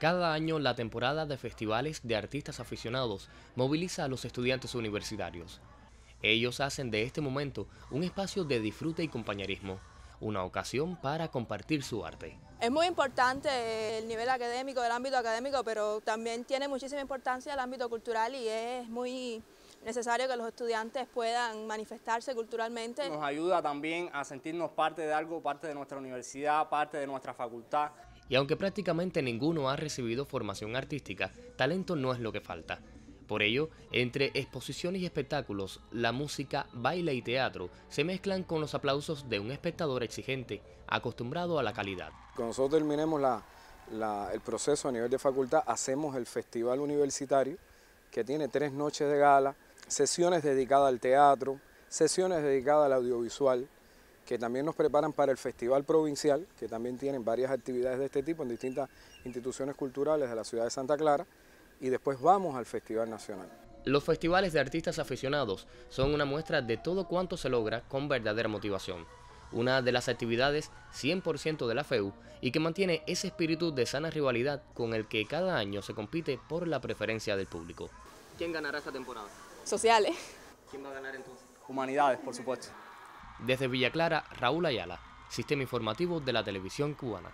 Cada año la temporada de festivales de artistas aficionados moviliza a los estudiantes universitarios. Ellos hacen de este momento un espacio de disfrute y compañerismo, una ocasión para compartir su arte. Es muy importante el nivel académico, el ámbito académico, pero también tiene muchísima importancia el ámbito cultural y es muy necesario que los estudiantes puedan manifestarse culturalmente. Nos ayuda también a sentirnos parte de algo, parte de nuestra universidad, parte de nuestra facultad y aunque prácticamente ninguno ha recibido formación artística, talento no es lo que falta. Por ello, entre exposiciones y espectáculos, la música, baile y teatro se mezclan con los aplausos de un espectador exigente, acostumbrado a la calidad. Cuando nosotros terminemos el proceso a nivel de facultad, hacemos el festival universitario, que tiene tres noches de gala, sesiones dedicadas al teatro, sesiones dedicadas al audiovisual, que también nos preparan para el Festival Provincial, que también tienen varias actividades de este tipo en distintas instituciones culturales de la ciudad de Santa Clara, y después vamos al Festival Nacional. Los festivales de artistas aficionados son una muestra de todo cuanto se logra con verdadera motivación, una de las actividades 100% de la FEU y que mantiene ese espíritu de sana rivalidad con el que cada año se compite por la preferencia del público. ¿Quién ganará esta temporada? Sociales. ¿Quién va a ganar entonces? Humanidades, por supuesto. Desde Villa Clara, Raúl Ayala, Sistema Informativo de la Televisión Cubana.